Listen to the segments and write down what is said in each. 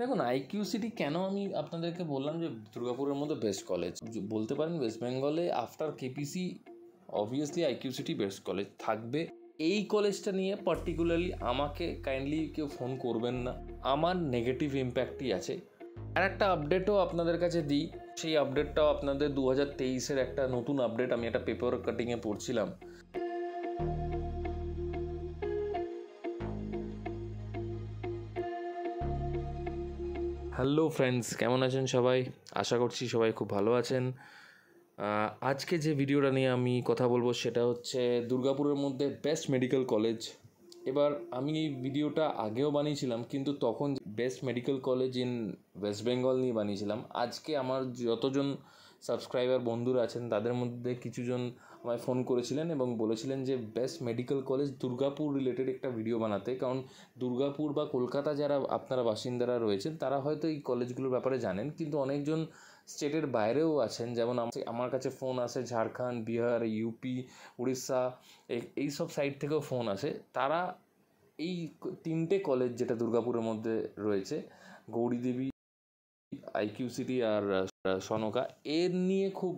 দেখুন IQ city কেন আমি আপনাদেরকে বললাম যে দুর্গাপুরের মধ্যে বেস্ট কলেজ বলতে পারেন ওয়েস্ট বেঙ্গলে after KPC obviously IQ City best college থাকবে এই কলেজটা নিয়ে পার্টিকুলারলি আমাকে কাইন্ডলি কেউ ফোন করবেন না আমার নেগেটিভ ইম্প্যাক্টই আছে আর একটা আপডেটও আপনাদের কাছে দিই সেই আপডেটটাও আপনাদের দু হাজার তেইশের একটা নতুন আপডেট আমি একটা পেপার কাটিংয়ে পড়ছিলাম হ্যালো ফ্রেন্ডস কেমন আছেন সবাই আশা করছি সবাই খুব ভালো আছেন আজকে যে ভিডিওটা নিয়ে আমি কথা বলবো সেটা হচ্ছে দুর্গাপুরের মধ্যে বেস্ট মেডিকেল কলেজ এবার আমি এই ভিডিওটা আগেও বানিয়েছিলাম কিন্তু তখন best medical college in West Bengal নিয়ে বানিয়েছিলাম আজকে আমার যতজন সাবস্ক্রাইবার বন্ধুরা আছেন তাদের মধ্যে কিছুজন আমায় ফোন করেছিলেন এবং বলেছিলেন যে best medical college Durgapur related একটা ভিডিও বানাতে কারণ দুর্গাপুর বা কলকাতা যারা আপনারা বাসিন্দারা রয়েছেন তারা হয়তো এই কলেজগুলোর ব্যাপারে জানেন কিন্তু অনেকজন স্টেটের বাইরেও আছেন যেমন আমার কাছে ফোন আসে ঝাড়খণ্ড বিহার ইউপি উড়িষ্যা এই সব সাইড থেকেও ফোন আসে তারা এই তিনটে কলেজ যেটা দুর্গাপুরের মধ্যে রয়েছে গৌরী দেবী সিটি আর সনকা এর নিয়ে খুব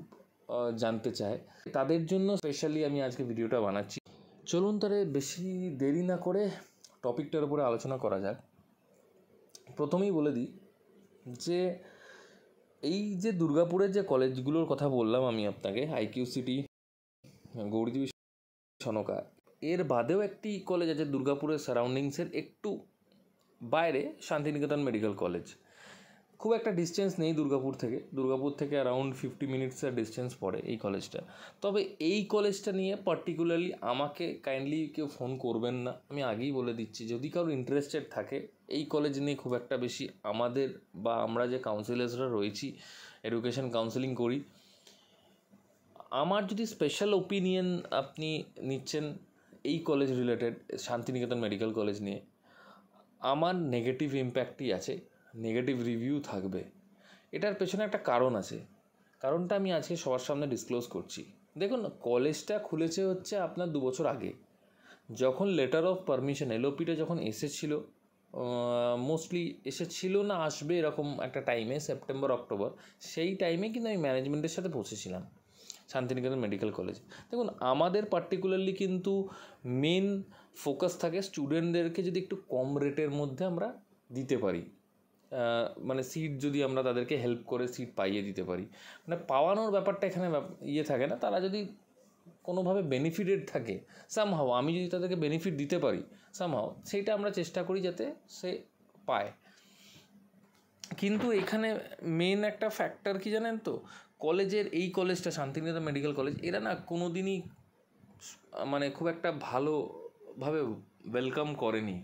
জানতে চায় তাদের জন্য স্পেশালি আমি আজকে ভিডিওটা বানাচ্ছি চলুন তারে বেশি দেরি না করে টপিকটার উপরে আলোচনা করা যাক প্রথমেই বলে দিই যে এই যে দুর্গাপুরের যে কলেজগুলোর কথা বললাম আমি আপনাকে আইকিউ সিটি গৌরীদেবী সনকা এর বাদেও একটি কলেজ আছে দুর্গাপুরের সারাউন্ডিংসের একটু বাইরে শান্তিনিকেতন মেডিকেল কলেজ খুব একটা ডিস্টেন্স নেই দুর্গাপুর থেকে দুর্গাপুর থেকে অ্যারাউন্ড ফিফটি মিনিটসের ডিস্টেন্স পড়ে এই কলেজটা তবে এই কলেজটা নিয়ে পার্টিকুলারলি আমাকে কাইন্ডলি কেউ ফোন করবেন না আমি আগেই বলে দিচ্ছি যদি কারোর ইন্টারেস্টেড থাকে এই কলেজ নিয়ে খুব একটা বেশি আমাদের বা আমরা যে কাউন্সিলার্সরা রয়েছি এডুকেশন কাউন্সিলিং করি আমার যদি স্পেশাল ওপিনিয়ন আপনি নিচ্ছেন এই college related Shantiniketan medical college নিয়ে আমার নেগেটিভ ইম্প্যাক্টই আছে নেগেটিভ রিভিউ থাকবে এটার পেছনে একটা কারণ আছে কারণটা আমি আজকে সবার সামনে ডিসক্লোজ করছি দেখুন কলেজটা খুলেছে হচ্ছে আপনার দু বছর আগে যখন লেটার অফ পারমিশন এলওপিটা যখন এসেছিল মোস্টলি এসেছিল না আসবে এরকম একটা টাইমে সেপ্টেম্বর অক্টোবর সেই টাইমে কিন্তু আমি ম্যানেজমেন্টের সাথে পৌঁছেছিলাম শান্তিনিকেতন মেডিকেল কলেজ দেখুন আমাদের পার্টিকুলারলি কিন্তু মেন ফোকাস থাকে স্টুডেন্টদেরকে যদি একটু কম রেটের মধ্যে আমরা দিতে পারি মানে সিট যদি আমরা তাদেরকে হেল্প করে সিট পাইয়ে দিতে পারি মানে পাওয়ানোর ব্যাপারটা এখানে ইয়ে থাকে না তারা যদি কোনোভাবে বেনিফিটেড থাকে সামহাও আমি যদি তাদেরকে বেনিফিট দিতে পারি সামহাও সেইটা আমরা চেষ্টা করি যাতে সে পায় কিন্তু এখানে মেন একটা ফ্যাক্টর কি জানেন তো কলেজের এই কলেজটা শান্তিনিকেতন মেডিকেল কলেজ এরা না কোনো দিনই মানে খুব একটা ভালোভাবে ওয়েলকাম করেনি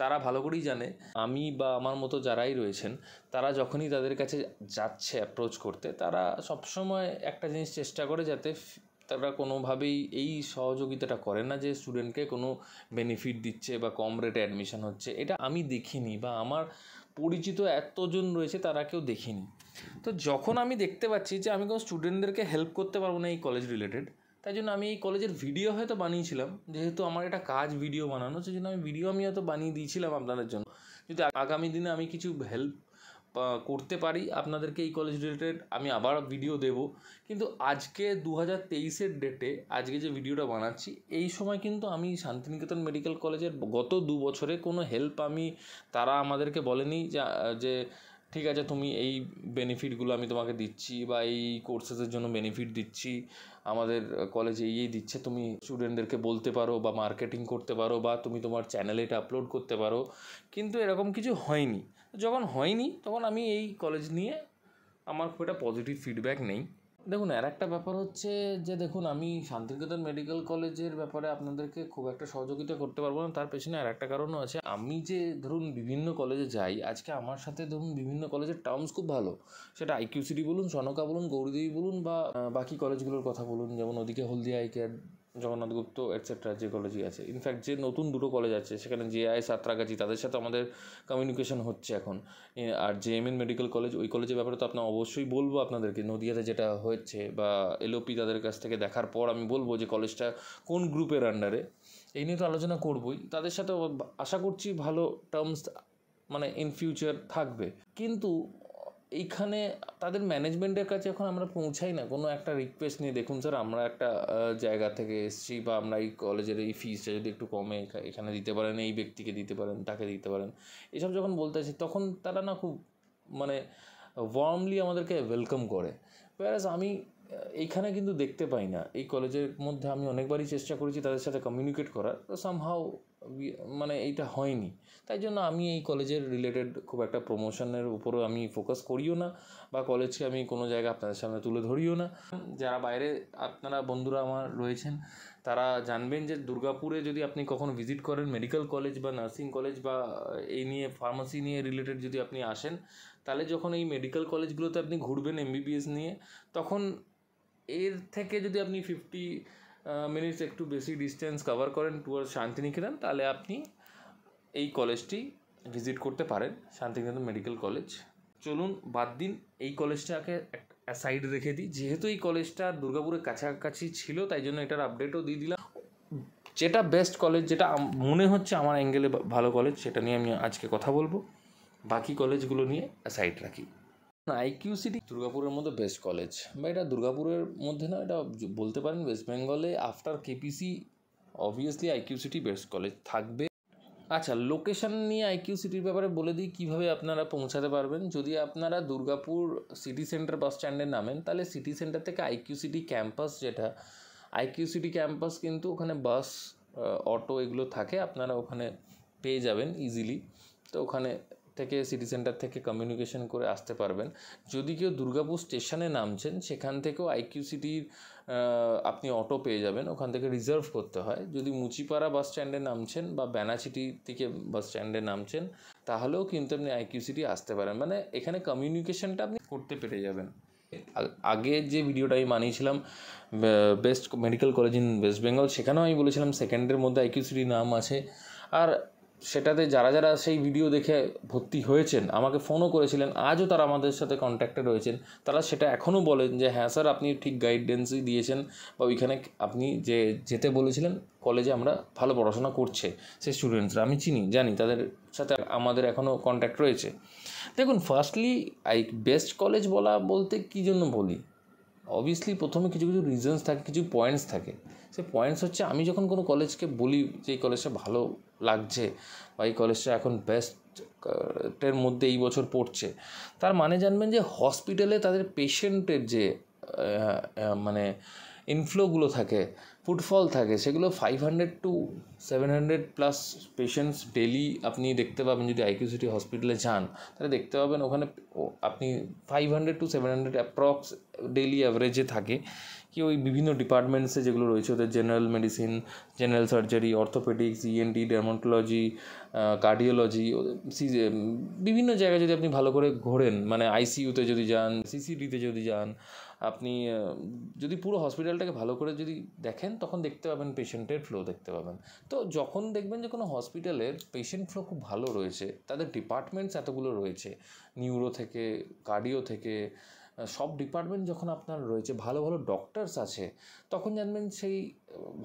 তারা ভালো করেই জানে আমি বা আমার মতো যারাই রয়েছেন তারা যখনই তাদের কাছে যাচ্ছে অ্যাপ্রোচ করতে তারা সবসময় একটা জিনিস চেষ্টা করে যাতে তারা কোনোভাবেই এই সহযোগিতাটা করে না যে স্টুডেন্টকে কোনো বেনিফিট দিচ্ছে বা কম রেটে অ্যাডমিশন হচ্ছে এটা আমি দেখিনি বা আমার পরিচিত এতজন রয়েছে তারা কেউ দেখিনি তো যখন আমি দেখতে পাচ্ছি যে আমি কোনো স্টুডেন্টদেরকে হেল্প করতে পারবো না এই কলেজ রিলেটেড তাই জন্য আমি এই কলেজের ভিডিও হয়তো বানিয়েছিলাম যেহেতু আমার একটা কাজ ভিডিও বানানো সেই জন্য আমি ভিডিও আমি হয়তো বানিয়ে দিয়েছিলাম আপনাদের জন্য যদি আগামী দিনে আমি কিছু হেল্প করতে পারি আপনাদেরকে এই কলেজ রিলেটেড আমি আবার ভিডিও দেব কিন্তু আজকে দু হাজার তেইশের ডেটে আজকে যে ভিডিওটা বানাচ্ছি এই সময় কিন্তু আমি শান্তিনিকেতন মেডিকেল কলেজের গত দু বছরে কোনো হেল্প আমি তারা আমাদেরকে বলেনি যে ঠিক আছে তুমি এই বেনিফিটগুলো আমি তোমাকে দিচ্ছি বা এই কোর্সেসের জন্য বেনিফিট দিচ্ছি আমাদের কলেজে এই দিচ্ছে তুমি স্টুডেন্টদেরকে বলতে পারো বা মার্কেটিং করতে পারো বা তুমি তোমার চ্যানেলে এটা আপলোড করতে পারো কিন্তু এরকম কিছু হয়নি যখন হয়নি তখন আমি এই কলেজ নিয়ে আমার খুব একটা পজিটিভ ফিডব্যাক নেই দেখুন আর একটা ব্যাপার হচ্ছে যে দেখুন আমি শান্তিনিকেতন মেডিকেল কলেজের ব্যাপারে আপনাদেরকে খুব একটা সহযোগিতা করতে পারবো না তার পেছনে আর একটা কারণও আছে আমি যে ধরুন বিভিন্ন কলেজে যাই আজকে আমার সাথে ধরুন বিভিন্ন কলেজের টার্মস খুব ভালো সেটা আইকিউসিডি বলুন সনকা বলুন গৌরীদেবী বলুন বা বাকি কলেজগুলোর কথা বলুন যেমন ওদিকে Haldia I care Jagannath Gupta etcetera যে কলেজই আছে ইনফ্যাক্ট যে নতুন দুটো কলেজ আছে সেখানে জে আই সাঁতরাগাছি তাদের সাথে আমাদের কমিউনিকেশন হচ্ছে এখন আর J M N medical college ওই কলেজের ব্যাপারে তো আপনার অবশ্যই বলবো আপনাদেরকে নদিয়াতে যেটা হয়েছে বা এলওপি তাদের কাছ থেকে দেখার পর আমি বলবো যে কলেজটা কোন গ্রুপের আন্ডারে এই নিয়ে তো আলোচনা করবোই তাদের সাথে আশা করছি ভালো টার্মস মানে ইন ফিউচার থাকবে কিন্তু এইখানে তাদের ম্যানেজমেন্টের কাছে এখন আমরা পৌঁছাই না কোনো একটা রিকোয়েস্ট নিয়ে দেখুন স্যার আমরা একটা জায়গা থেকে এসেছি বা আমরা এই কলেজের এই ফিজটা যদি একটু কমে এখানে দিতে পারেন এই ব্যক্তিকে দিতে পারেন তাকে দিতে পারেন এসব যখন বলতে আসি তখন তারা না খুব মানে ওয়ার্মলি আমাদেরকে ওয়েলকাম করে প্যারাস আমি এইখানে কিন্তু দেখতে পাই না এই কলেজের মধ্যে আমি অনেকবারই চেষ্টা করেছি তাদের সাথে কমিউনিকেট করার তো সামহাও মানে এইটা হয়নি তাই জন্য আমি এই কলেজের রিলেটেড খুব একটা প্রমোশনের উপরও আমি ফোকাস করিও না বা কলেজকে আমি কোনো জায়গায় আপনাদের সামনে তুলে ধরিও না যারা বাইরে আপনারা বন্ধুরা আমার রয়েছেন তারা জানবেন যে দুর্গাপুরে যদি আপনি কখনো ভিজিট করেন মেডিকেল কলেজ বা নার্সিং কলেজ বা এই নিয়ে ফার্মাসি নিয়ে রিলেটেড যদি আপনি আসেন তাহলে যখন এই মেডিকেল কলেজগুলোতে আপনি ঘুরবেন এমবিবিএস নিয়ে তখন এর থেকে যদি আপনি ফিফটি মিনিটস একটু বেশি ডিস্টেন্স কভার করেন টুয়ার্ড শান্তিনিকেতন তাহলে আপনি এই কলেজটি ভিজিট করতে পারেন শান্তিনিকেতন মেডিকেল কলেজ চলুন বাদ দিন এই কলেজটাকে সাইড রেখে দিই যেহেতু এই কলেজটা দুর্গাপুরের কাছাকাছি ছিল তাই জন্য এটার আপডেটও দিয়ে দিলাম যেটা বেস্ট কলেজ যেটা মনে হচ্ছে আমার অ্যাঙ্গেলে ভালো কলেজ সেটা নিয়ে আমি আজকে কথা বলবো বাকি কলেজগুলো নিয়ে সাইড রাখি না আইকিউ সিটি দুর্গাপুরের মধ্যে বেস্ট কলেজ বা এটা দুর্গাপুরের মধ্যে না এটা বলতে পারেন ওয়েস্ট বেঙ্গলে after KPC obviously IQ City best college থাকবে আচ্ছা লোকেশান নিয়ে আইকিউ সিটির ব্যাপারে বলে দিই কীভাবে আপনারা পৌঁছাতে পারবেন যদি আপনারা দুর্গাপুর সিটি সেন্টার বাস স্ট্যান্ডে নামেন তাহলে সিটি সেন্টার থেকে আইকিউ সিটি ক্যাম্পাস যেটা আইকিউ সিটি ক্যাম্পাস কিন্তু ওখানে বাস অটো এগুলো থাকে আপনারা ওখানে পেয়ে যাবেন ইজিলি তো ওখানে থেকে সিটি সেন্টার থেকে কমিউনিকেশন করে আসতে পারবেন যদি কেউ দুর্গাপুর স্টেশনে নামছেন সেখান থেকেও আইকিউ সিটির আপনি অটো পেয়ে যাবেন ওখান থেকে রিজার্ভ করতে হয় যদি মুচিপাড়া বাস স্ট্যান্ডে নামছেন বা ব্যানাচিটি থেকে বাস স্ট্যান্ডে নামছেন তাহলেও কিন্তু আপনি আইকিউ সিটি আসতে পারেন মানে এখানে কমিউনিকেশনটা আপনি করতে পেরে যাবেন আগে যে ভিডিওটা আমি মানিয়েছিলাম best medical college in West Bengal সেখানেও আমি বলেছিলাম সেকেন্ডের মধ্যে আইকিউ সিটি নাম আছে আর সেটাতে যারা যারা সেই ভিডিও দেখে ভর্তি হয়েছেন আমাকে ফোনও করেছিলেন আজও তারা আমাদের সাথে কন্ট্যাক্টে রয়েছেন তারা সেটা এখনও বলেন যে হ্যাঁ স্যার আপনি ঠিক গাইডেন্সই দিয়েছেন বা ওইখানে আপনি যে যেতে বলেছিলেন কলেজে আমরা ভালো পড়াশোনা করছে সেই স্টুডেন্টসরা আমি চিনি জানি তাদের সাথে আমাদের এখনও কন্ট্যাক্ট রয়েছে দেখুন ফার্স্টলি আই বেস্ট কলেজ বলা বলতে কী জন্য বলি অবভিয়াসলি প্রথমে কিছু কিছু রিজনস থাকে কিছু পয়েন্টস থাকে সে পয়েন্টস হচ্ছে আমি যখন কোনো কলেজকে বলি যে এই কলেজটা ভালো লাগছে বা এই কলেজটা এখন বেস্টের মধ্যে এই বছর পড়ছে তার মানে জানবেন যে হসপিটালে তাদের পেশেন্টের যে মানে ইনফ্লোগুলো থাকে ফুটফল থাকে সেগুলো five hundred to seven hundred plus patients daily আপনি দেখতে পাবেন যদি আইকিউ সিটি হসপিটালে যান তাহলে দেখতে পাবেন ওখানে আপনি five hundred to seven hundred approx daily অ্যাভারেজে থাকে কি ওই বিভিন্ন ডিপার্টমেন্টসে যেগুলো রয়েছে ওদের general medicine general surgery orthopaedics ENT dermatology cardiology বিভিন্ন জায়গায় যদি আপনি ভালো করে ঘোরেন মানে আইসিইউতে যদি যান সিসিডিতে যদি যান আপনি যদি পুরো হসপিটালটাকে ভালো করে যদি দেখেন তখন দেখতে পাবেন পেশেন্টের ফ্লো দেখতে পাবেন তো যখন দেখবেন যে কোনো হসপিটালের পেশেন্ট ফ্লো খুব ভালো রয়েছে তাদের ডিপার্টমেন্টস এতগুলো রয়েছে নিউরো থেকে কার্ডিও থেকে সব ডিপার্টমেন্ট যখন আপনার রয়েছে ভালো ভালো ডক্টরস আছে তখন জানবেন সেই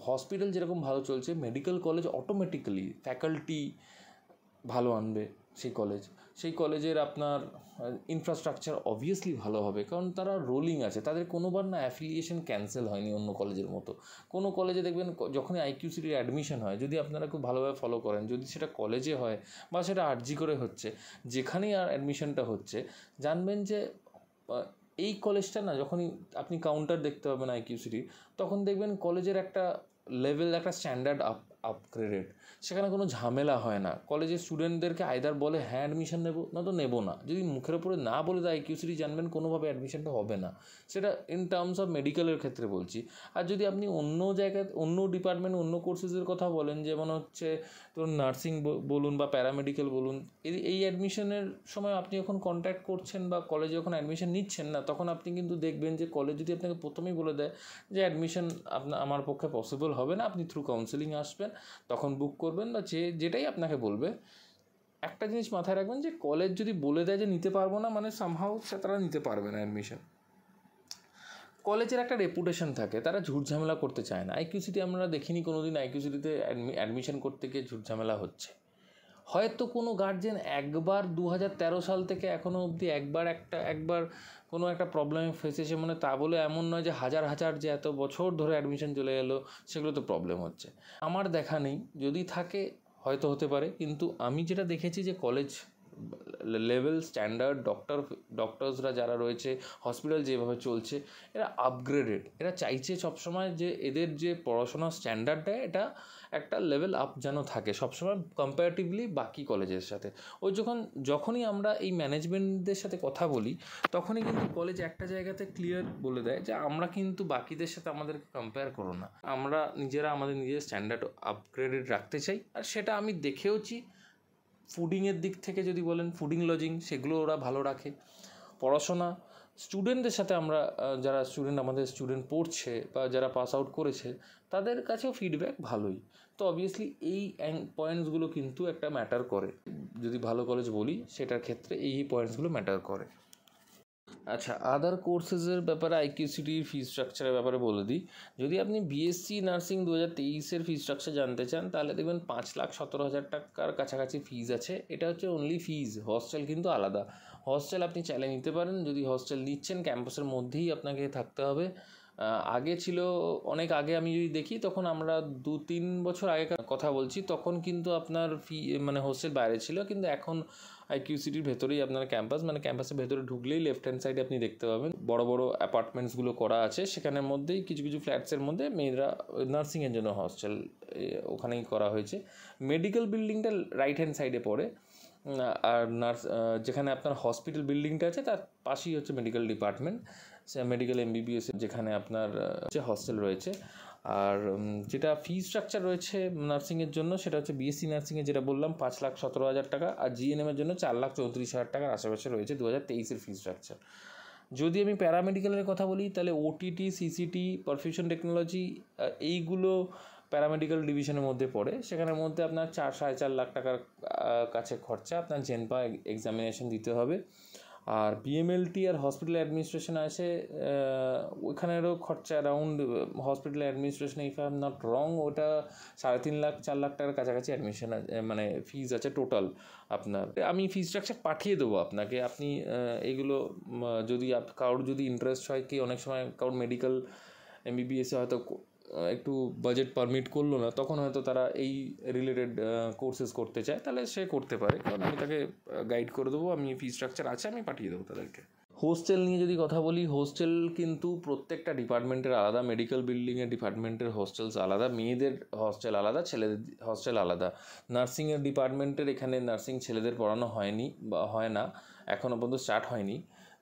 হসপিটাল যেরকম ভালো চলছে মেডিকেল কলেজ অটোমেটিক্যালি ফ্যাকাল্টি ভালো আনবে সেই কলেজ সেই কলেজের আপনার ইনফ্রাস্ট্রাকচার অবভিয়াসলি ভালো হবে কারণ তারা রোলিং আছে তাদের কোনোবার না অ্যাফিলিয়েশন ক্যান্সেল হয়নি অন্য কলেজের মতো কোনো কলেজে দেখবেন যখনই আইকিউসিটির অ্যাডমিশন হয় যদি আপনারা খুব ভালোভাবে ফলো করেন যদি সেটা কলেজে হয় বা সেটা আর্জি করে হচ্ছে যেখানেই আর অ্যাডমিশনটা হচ্ছে জানবেন যে এই কলেজটা না যখনই আপনি কাউন্টার দেখতে পাবেন আইকিউসিটির তখন দেখবেন কলেজের একটা লেভেল একটা স্ট্যান্ডার্ড আপ আপগ্রেডেড সেখানে কোনো ঝামেলা হয় না কলেজের স্টুডেন্টদেরকে আয়দার বলে হ্যাঁ অ্যাডমিশান নেবো না তো নেবো না যদি মুখের ওপরে না বলে দেয় কিউ সিটি জানবেন কোনোভাবে অ্যাডমিশনটা হবে না সেটা ইন টার্মস অফ মেডিকেলের ক্ষেত্রে বলছি আর যদি আপনি অন্য জায়গায় অন্য ডিপার্টমেন্ট অন্য কোর্সেসের কথা বলেন যেমন হচ্ছে ধরুন নার্সিং বলুন বা প্যারামেডিক্যাল বলুন এই এই অ্যাডমিশনের সময় আপনি যখন কন্ট্যাক্ট করছেন বা কলেজে যখন অ্যাডমিশন নিচ্ছেন না তখন আপনি কিন্তু দেখবেন যে কলেজ যদি আপনাকে প্রথমেই বলে দেয় যে অ্যাডমিশন আপনার আমার পক্ষে পসিবল হবে না আপনি থ্রু কাউন্সেলিং আসবেন তখন বুক করবেন বা যে যেটাই আপনাকে বলবে একটা জিনিস মাথায় রাখবেন যে কলেজ যদি বলে দেয় যে নিতে পারবো না মানে সামহাও তারা নিতে পারবে না অ্যাডমিশন কলেজের একটা রেপুটেশন থাকে তারা ঝুটঝামেলা করতে চায় না আইকিউসিটি আমরা দেখিনি কোনো দিন আইকিউসিটিতে অ্যাডমিশন করতে গিয়ে ঝুটঝামেলা হচ্ছে হয়তো কোনো গার্জেন একবার দু সাল থেকে এখনও অবধি একবার একটা একবার কোনো একটা প্রবলেমে ফেসেছে মানে তা বলে এমন নয় যে হাজার হাজার যে এত বছর ধরে অ্যাডমিশন চলে গেলো সেগুলো তো প্রবলেম হচ্ছে আমার দেখা নেই যদি থাকে হয়তো হতে পারে কিন্তু আমি যেটা দেখেছি যে কলেজ লেভেল স্ট্যান্ডার্ড ডক্টর ডক্টরসরা যারা রয়েছে হসপিটাল যেভাবে চলছে এরা আপগ্রেডেড এরা চাইছে সবসময় যে এদের যে পড়াশোনার স্ট্যান্ডার্ডটা এটা একটা লেভেল আপ যেন থাকে সবসময় কম্পারেটিভলি বাকি কলেজের সাথে ও যখন যখনই আমরা এই ম্যানেজমেন্টদের সাথে কথা বলি তখনই কিন্তু কলেজ একটা জায়গাতে ক্লিয়ার বলে দেয় যে আমরা কিন্তু বাকিদের সাথে আমাদেরকে কম্পেয়ার করো না আমরা নিজেরা আমাদের নিজের স্ট্যান্ডার্ড আপগ্রেডেড রাখতে চাই আর সেটা আমি দেখেওছি ফুডিংয়ের দিক থেকে যদি বলেন ফুডিং লজিং সেগুলো ওরা ভালো রাখে পড়াশোনা স্টুডেন্টদের সাথে আমরা যারা স্টুডেন্ট আমাদের স্টুডেন্ট পড়ছে বা যারা পাস আউট করেছে তাদের কাছেও ফিডব্যাক ভালোই তো অবভিয়াসলি এই পয়েন্টসগুলো কিন্তু একটা ম্যাটার করে যদি ভালো কলেজ বলি সেটার ক্ষেত্রে এই পয়েন্টসগুলো ম্যাটার করে আচ্ছা আদার কোর্সেসের ব্যাপারে আইকিউসিটির ফি স্ট্রাকচারের ব্যাপারে বলে দিই যদি আপনি বিএসসি নার্সিং দু হাজার তেইশের ফি স্ট্রাকচার জানতে চান তাহলে দেখবেন পাঁচ লাখ সতেরো হাজার টাকার কাছাকাছি ফিজ আছে এটা হচ্ছে অনলি ফিজ হস্টেল কিন্তু আলাদা হস্টেল আপনি চাইলে নিতে পারেন যদি হস্টেল নিচ্ছেন ক্যাম্পাসের মধ্যেই আপনাকে থাকতে হবে আগে ছিল অনেক আগে আমি যদি দেখি তখন আমরা দু তিন বছর আগে কথা বলছি তখন কিন্তু আপনার ফি মানে হোস্টেল বাইরে ছিল কিন্তু এখন আইকিউসিটির ভেতরেই আপনার ক্যাম্পাস মানে ক্যাম্পাসের ভেতরে ঢুকলেই লেফট হ্যান্ড সাইডে আপনি দেখতে পাবেন বড় বড় অ্যাপার্টমেন্টসগুলো করা আছে সেখানের মধ্যেই কিছু কিছু ফ্ল্যাটসের মধ্যে মেয়েরা নার্সিংয়ের জন্য হস্টেল ওখানেই করা হয়েছে মেডিকেল বিল্ডিংটা রাইট হ্যান্ড সাইডে পড়ে আর নার্স যেখানে আপনার হসপিটাল বিল্ডিংটা আছে তার পাশেই হচ্ছে মেডিকেল ডিপার্টমেন্ট সে মেডিকেল এমবিবিএস যেখানে আপনার যে হস্টেল রয়েছে আর যেটা ফি স্ট্রাকচার রয়েছে নার্সিংয়ের জন্য সেটা হচ্ছে বিএসসি নার্সিংয়ে যেটা বললাম পাঁচ লাখ সতেরো হাজার টাকা আর জিএনএমের জন্য চার লাখ চৌত্রিশ হাজার টাকার আশেপাশে রয়েছে দু হাজার তেইশের ফি স্ট্রাকচার যদি আমি প্যারামেডিক্যালের কথা বলি তাহলে ওটিটি সিসিটি পারফিউশন টেকনোলজি এইগুলো প্যারামেডিক্যাল ডিভিশনের মধ্যে পড়ে সেখানের মধ্যে আপনার চার সাড়ে চার লাখ টাকার কাছে খরচা আপনার জেনপা এক্সামিনেশন দিতে হবে আর বিএমএলটি আর হসপিটাল অ্যাডমিনিস্ট্রেশন আছে ওইখানেরও খরচা around hospital administration if I not wrong ওটা সাড়ে তিন লাখ চার লাখ টাকার কাছাকাছি অ্যাডমিশন মানে ফিজ আছে টোটাল আপনার আমি ফি স্ট্রাকচার পাঠিয়ে দেবো আপনাকে আপনি এগুলো যদি কারোর যদি ইন্টারেস্ট হয় কি অনেক সময় কারোর মেডিকেল এমবিবিএসে হয়তো একটু বাজেট পারমিট করলো না তখন হয়তো তারা এই রিলেটেড কোর্সেস করতে চায় তাহলে সে করতে পারে কারণ আমি তাকে গাইড করে দেবো আমি ফি স্ট্রাকচার আছে আমি পাঠিয়ে দেবো তাদেরকে হোস্টেল নিয়ে যদি কথা বলি হোস্টেল কিন্তু প্রত্যেকটা ডিপার্টমেন্টের আলাদা মেডিকেল বিল্ডিংয়ের ডিপার্টমেন্টের হোস্টেলস আলাদা মেয়েদের হস্টেল আলাদা ছেলেদের হস্টেল আলাদা নার্সিংয়ের ডিপার্টমেন্টের এখানে নার্সিং ছেলেদের পড়ানো হয়নি বা হয় না এখনও পর্যন্ত স্টার্ট হয়নি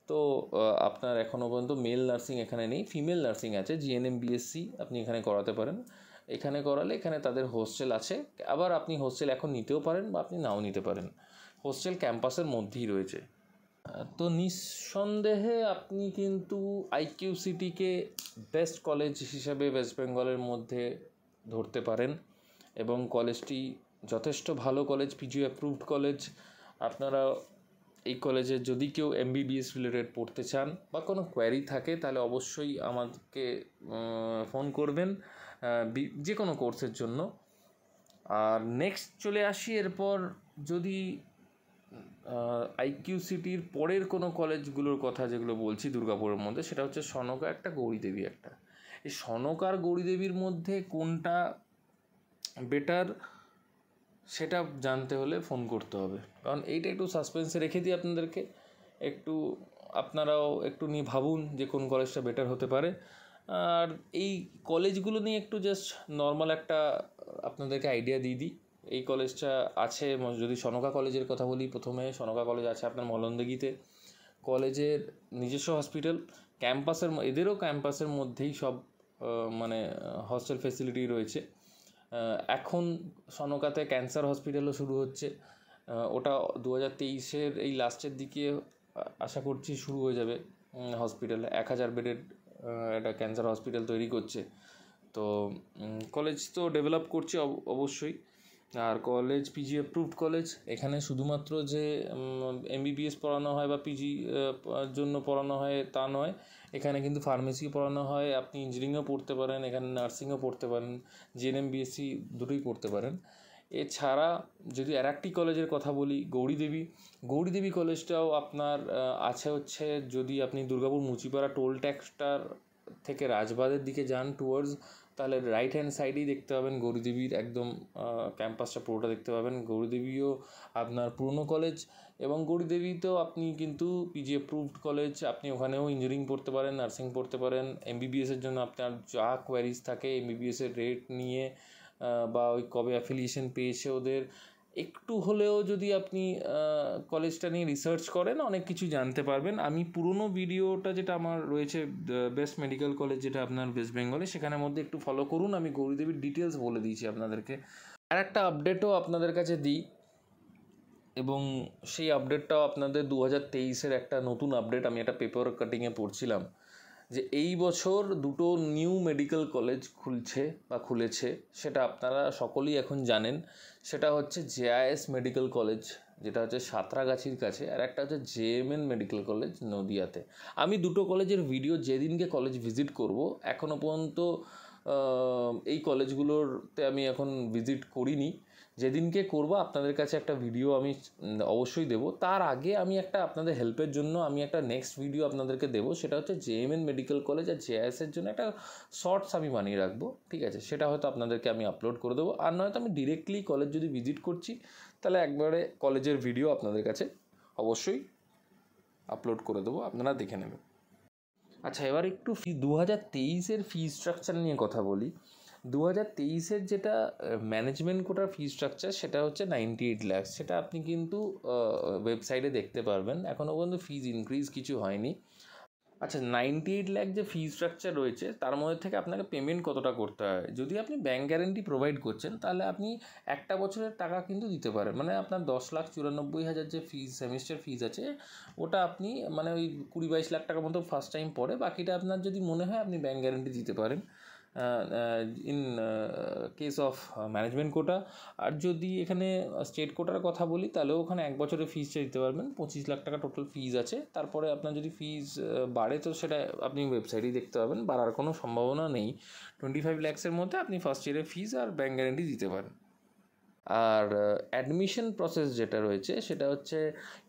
তো আপনার এখনও পর্যন্ত মেল নার্সিং এখানে নেই ফিমেল নার্সিং আছে জিএনএম বিএসসি আপনি এখানে করাতে পারেন এখানে করালে এখানে তাদের হোস্টেল আছে আবার আপনি হোস্টেল এখন নিতেও পারেন বা আপনি নাও নিতে পারেন হোস্টেল ক্যাম্পাসের মধ্যেই রয়েছে তো নিঃসন্দেহে আপনি কিন্তু আইকিউ সিটিকে বেস্ট কলেজ হিসাবে ওয়েস্ট বেঙ্গলের মধ্যে ধরতে পারেন এবং কলেজটি যথেষ্ট ভালো কলেজ পিজি অ্যাপ্রুভড কলেজ আপনারা এই কলেজে যদি কেউ এমবিবিএস রিলেটেড পড়তে চান বা কোনো কোয়ারি থাকে তাহলে অবশ্যই আমাকে ফোন করবেন যে কোনো কোর্সের জন্য আর নেক্সট চলে আসি এরপর যদি আইকিউসিটির পরের কোনো কলেজগুলোর কথা যেগুলো বলছি দুর্গাপুরের মধ্যে সেটা হচ্ছে সনকা একটা গৌরীদেবী একটা এই সনকার গৌরীদেবীর মধ্যে কোনটা বেটার সেটা জানতে হলে ফোন করতে হবে কারণ এইটা একটু সাসপেন্সে রেখে দিই আপনাদেরকে একটু আপনারাও একটু নিয়ে ভাবুন যে কোন কলেজটা বেটার হতে পারে আর এই কলেজগুলো নিয়ে একটু জাস্ট নর্মাল একটা আপনাদেরকে আইডিয়া দিয়ে দিই এই কলেজটা আছে যদি সনকা কলেজের কথা বলি প্রথমে সনকা কলেজ আছে আপনার মলন্দেগিতে কলেজের নিজস্ব হসপিটাল ক্যাম্পাসের এদেরও ক্যাম্পাসের মধ্যেই সব মানে হস্টেল ফেসিলিটি রয়েছে এখন সনকাতে ক্যান্সার হসপিটালও শুরু হচ্ছে ওটা দু হাজার তেইশের এই লাস্টের দিকে আশা করছি শুরু হয়ে যাবে হসপিটালে এক হাজার বেডের একটা ক্যান্সার হসপিটাল তৈরি করছে তো কলেজ তো ডেভেলপ করছে অবশ্যই আর কলেজ পিজি অ্যাপ্রুভড কলেজ এখানে শুধুমাত্র যে এমবিবিএস পড়ানো হয় বা পিজি জন্য পড়ানো হয় তা নয় এখানে কিন্তু ফার্মেসি পড়ানো হয় আপনি ইঞ্জিনিয়ারিংও পড়তে পারেন এখানে নার্সিংও পড়তে পারেন জিএনএম বিএসসি দুটোই পড়তে পারেন এছাড়া যদি আর একটি কলেজের কথা বলি গৌরীদেবী গৌরীদেবী কলেজটাও আপনার আছে হচ্ছে যদি আপনি দুর্গাপুর মুচিপাড়া টোল ট্যাক্সটার থেকে রাজবাদের দিকে যান টুয়ার্ডস তাহলে রাইট হ্যান্ড সাইডেই দেখতে পাবেন গৌরীদেবীর একদম ক্যাম্পাসটা পুরোটা দেখতে পাবেন গৌরীদেবীও আপনার পুরনো কলেজ এবং গৌরীদেবীতেও আপনি কিন্তু পিজি অ্যাপ্রুভড কলেজ আপনি ওখানেও ইঞ্জিনিয়ারিং পড়তে পারেন নার্সিং পড়তে পারেন এমবিবিএসের জন্য আপনার যা কোয়ারিজ থাকে এমবিবিএসের রেট নিয়ে বা ওই কবে অ্যাফিলিয়েশন পেয়েছে ওদের একটু হলেও যদি আপনি কলেজটা নিয়ে রিসার্চ করেন অনেক কিছু জানতে পারবেন আমি পুরনো ভিডিওটা যেটা আমার রয়েছে বেস্ট মেডিকেল কলেজ যেটা আপনার ওয়েস্ট বেঙ্গলে সেখানের মধ্যে একটু ফলো করুন আমি গৌরীদেবীর ডিটেলস বলে দিয়েছি আপনাদেরকে আর একটা আপডেটও আপনাদের কাছে দিই এবং সেই আপডেটটাও আপনাদের দু হাজার তেইশের একটা নতুন আপডেট আমি একটা পেপার কাটিংয়ে পড়ছিলাম যে এই বছর দুটো নিউ মেডিকেল কলেজ খুলছে বা খুলেছে সেটা আপনারা সকলেই এখন জানেন সেটা হচ্ছে জেআইএস মেডিকেল কলেজ যেটা হচ্ছে সাঁতরাগাছির কাছে আর একটা হচ্ছে জেএমএন মেডিকেল কলেজ নদিয়াতে আমি দুটো কলেজের ভিডিও যেদিনকে কলেজ ভিজিট করব এখনও পর্যন্ত এই কলেজগুলোরতে আমি এখন ভিজিট করিনি যেদিনকে করব আপনাদের কাছে একটা ভিডিও আমি অবশ্যই দেব তার আগে আমি একটা আপনাদের হেল্পের জন্য আমি একটা নেক্সট ভিডিও আপনাদেরকে দেব সেটা হচ্ছে জেএমএন মেডিকেল কলেজ আর জেআইএসের জন্য একটা শর্টস আমি বানিয়ে রাখবো ঠিক আছে সেটা হয়তো আপনাদেরকে আমি আপলোড করে দেবো আর নয়তো আমি ডিরেক্টলি কলেজ যদি ভিজিট করছি তাহলে একবারে কলেজের ভিডিও আপনাদের কাছে অবশ্যই আপলোড করে দেবো আপনারা দেখে নেবেন আচ্ছা এবার একটু ফি দু হাজার তেইশের ফি স্ট্রাকচার নিয়ে কথা বলি দু হাজার তেইশের যেটা ম্যানেজমেন্ট কোটার ফি স্ট্রাকচার সেটা হচ্ছে নাইনটি এইট ল্যাক্স সেটা আপনি কিন্তু ওয়েবসাইটে দেখতে পারবেন এখনও পর্যন্ত ফিজ ইনক্রিজ কিছু হয়নি আচ্ছা নাইনটি এইট ল্যাক যে ফি স্ট্রাকচার রয়েছে তার মধ্যে থেকে আপনাকে পেমেন্ট কতটা করতে হয় যদি আপনি ব্যাঙ্ক গ্যারেন্টি প্রোভাইড করছেন তাহলে আপনি একটা বছরের টাকা কিন্তু দিতে পারেন মানে আপনার দশ লাখ চুরানব্বই হাজার যে ফিজ সেমিস্টার ফিজ আছে ওটা আপনি মানে ওই কুড়ি বাইশ লাখ টাকার মতো ফার্স্ট টাইম পরে বাকিটা আপনার যদি মনে হয় আপনি ব্যাঙ্ক গ্যারেন্টি দিতে পারেন in case of management quota আর যদি এখানে স্টেট কোটার কথা বলি তাহলেও ওখানে এক বছরের ফিজটা দিতে পারবেন পঁচিশ লাখ টাকা টোটাল ফিজ আছে তারপরে আপনার যদি ফিজ বাড়ে তো সেটা আপনি ওয়েবসাইটেই দেখতে পাবেন বাড়ার কোনো সম্ভাবনা নেই টোয়েন্টি ফাইভ ল্যাক্সের মধ্যে আপনি ফার্স্ট ইয়ারের ফিজ আর ব্যাঙ্ক গ্যারেন্টি দিতে পারেন আর অ্যাডমিশন প্রসেস যেটা রয়েছে সেটা হচ্ছে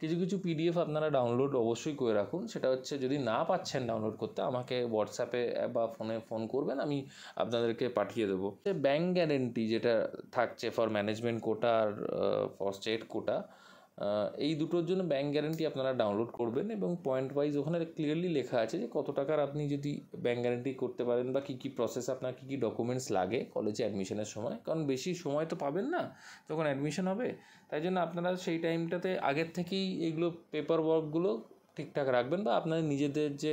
কিছু কিছু পিডিএফ আপনারা ডাউনলোড অবশ্যই করে রাখুন সেটা হচ্ছে যদি না পাচ্ছেন ডাউনলোড করতে আমাকে হোয়াটসঅ্যাপে বা ফোনে ফোন করবেন আমি আপনাদেরকে পাঠিয়ে দেবো ব্যাংক গ্যারেন্টি যেটা থাকছে ফর ম্যানেজমেন্ট কোটা আর ফর স্টেট কোটা এই দুটোর জন্য ব্যাঙ্ক গ্যারেন্টি আপনারা ডাউনলোড করবেন এবং পয়েন্ট ওয়াইজ ওখানে ক্লিয়ারলি লেখা আছে যে কত টাকার আপনি যদি ব্যাঙ্ক গ্যারেন্টি করতে পারেন বা কী কী প্রসেস আপনার কী কী ডকুমেন্টস লাগে কলেজে অ্যাডমিশনের সময় কারণ বেশি সময় তো পাবেন না যখন অ্যাডমিশন হবে তাই জন্য আপনারা সেই টাইমটাতে আগের থেকেই এইগুলো পেপার ওয়ার্কগুলো ঠিকঠাক রাখবেন বা আপনাদের নিজেদের যে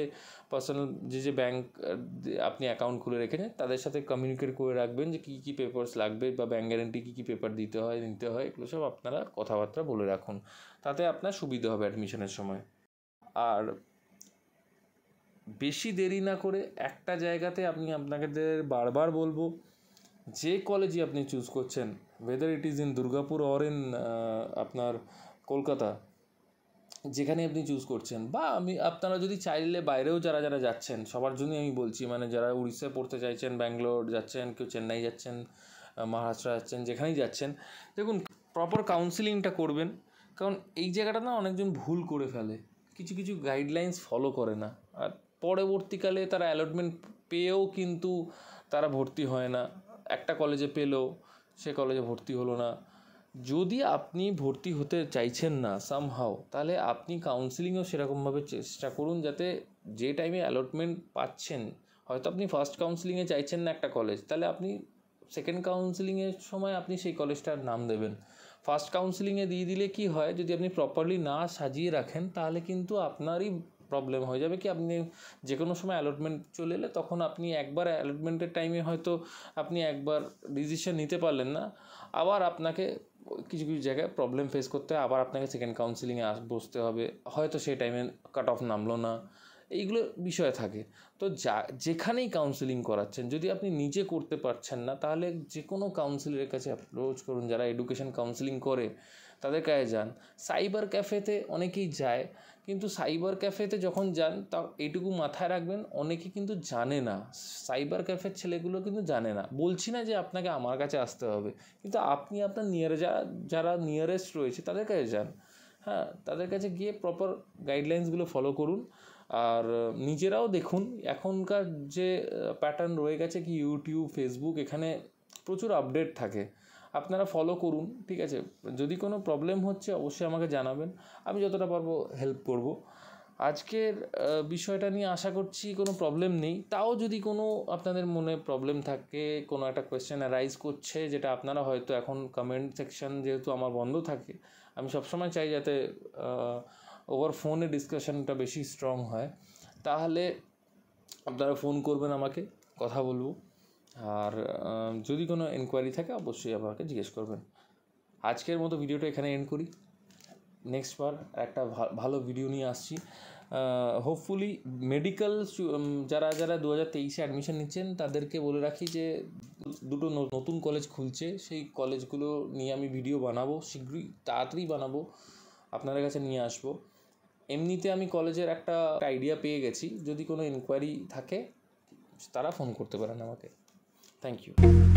পার্সোনাল যে যে ব্যাঙ্ক আপনি অ্যাকাউন্ট খুলে রেখেছেন তাদের সাথে কমিউনিকেট করে রাখবেন যে কী কী পেপার্স লাগবে বা ব্যাঙ্ক গ্যারেন্টি কী কী পেপার দিতে হয় নিতে হয় এগুলো সব আপনারা কথাবার্তা বলে রাখুন তাতে আপনার সুবিধা হবে অ্যাডমিশনের সময় আর বেশি দেরি না করে একটা জায়গাতে আপনি আপনাদের বারবার বলবো যে কলেজই আপনি চুজ করছেন whether it is in Durgapur or in আপনার কলকাতা যেখানে আপনি চুজ করছেন বা আমি আপনারা যদি চাইলে বাইরেও যারা যারা যাচ্ছেন সবার জন্যই আমি বলছি মানে যারা উড়িষ্যায় পড়তে চাইছেন ব্যাঙ্গালোর যাচ্ছেন কেউ চেন্নাই যাচ্ছেন মহারাষ্ট্র যাচ্ছেন যেখানেই যাচ্ছেন দেখুন প্রপার কাউন্সিলিংটা করবেন কারণ এই জায়গাটা না অনেকজন ভুল করে ফেলে কিছু কিছু গাইডলাইন্স ফলো করে না আর পরবর্তীকালে তারা অ্যালটমেন্ট পেয়েও কিন্তু তারা ভর্তি হয় না একটা কলেজে পেলো সে কলেজে ভর্তি হলো না যদি আপনি ভর্তি হতে চাইছেন না সামহাও তাহলে আপনি কাউন্সিলিংও সেরকমভাবে চেষ্টা করুন যাতে যে টাইমে অ্যালটমেন্ট পাচ্ছেন হয়তো আপনি ফার্স্ট কাউন্সিলিংয়ে চাইছেন না একটা কলেজ তাহলে আপনি সেকেন্ড কাউন্সিলিংয়ের সময় আপনি সেই কলেজটার নাম দেবেন ফার্স্ট কাউন্সিলিংয়ে দিয়ে দিলে কি হয় যদি আপনি প্রপারলি না সাজিয়ে রাখেন তাহলে কিন্তু আপনারই প্রবলেম হয়ে যাবে কি আপনি যে কোনো সময় অ্যালটমেন্ট চলে এলে তখন আপনি একবার অ্যালটমেন্টের টাইমে হয়তো আপনি একবার ডিসিশন নিতে পারলেন না আবার আপনাকে কিছু কিছু জায়গায় প্রবলেম ফেস করতে হয় আবার আপনাকে সেকেন্ড কাউন্সিলিংয়ে আস বসতে হবে হয়তো সেই টাইমে কাট অফ নামলো না এইগুলো বিষয় থাকে তো যা যেখানেই কাউন্সিলিং করাচ্ছেন যদি আপনি নিজে করতে পারছেন না তাহলে যে কোনো কাউন্সিলরের কাছে অ্যাপ্রোচ করুন যারা এডুকেশন কাউন্সিলিং করে তাদের কাছে যান সাইবার ক্যাফেতে অনেকেই যায় কিন্তু সাইবার ক্যাফেতে যখন যান তা এইটুকু মাথায় রাখবেন অনেকে কিন্তু জানে না সাইবার ক্যাফের ছেলেগুলো কিন্তু জানে না বলছি না যে আপনাকে আমার কাছে আসতে হবে কিন্তু আপনি আপনার নিয়ার যারা যারা নিয়ারেস্ট রয়েছে তাদের কাছে যান হ্যাঁ তাদের কাছে গিয়ে প্রপার গাইডলাইন্সগুলো ফলো করুন আর নিজেরাও দেখুন এখনকার যে প্যাটার্ন রয়ে গেছে কি ইউটিউব ফেসবুক এখানে প্রচুর আপডেট থাকে আপনারা ফলো করুন ঠিক আছে যদি কোনো প্রবলেম হচ্ছে অবশ্যই আমাকে জানাবেন আমি যতটা পারবো হেল্প করব আজকের বিষয়টা নিয়ে আশা করছি কোনো প্রবলেম নেই তাও যদি কোনো আপনাদের মনে প্রবলেম থাকে কোনো একটা কোয়েশ্চেন অ্যারাইজ করছে যেটা আপনারা হয়তো এখন কমেন্ট সেকশন যেহেতু আমার বন্ধ থাকে আমি সবসময় চাই যাতে ওভার ফোনে ডিসকাশনটা বেশি স্ট্রং হয় তাহলে আপনারা ফোন করবেন আমাকে কথা বলবো আর যদি কোনো এনকোয়ারি থাকে অবশ্যই আমাকে জিজ্ঞেস করবেন আজকের মতো ভিডিওটা এখানে এন্ড করি নেক্সট বার একটা ভালো ভিডিও নিয়ে আসছি হোপফুলি মেডিকেল যারা যারা দু হাজার তেইশে অ্যাডমিশান নিচ্ছেন তাদেরকে বলে রাখি যে দুটো নতুন কলেজ খুলছে সেই কলেজগুলো নিয়ে আমি ভিডিও বানাবো শীঘ্রই তাড়াতাড়ি বানাবো আপনাদের কাছে নিয়ে আসবো এমনিতে আমি কলেজের একটা আইডিয়া পেয়ে গেছি যদি কোনো এনকোয়ারি থাকে তারা ফোন করতে পারেন আমাকে Thank you.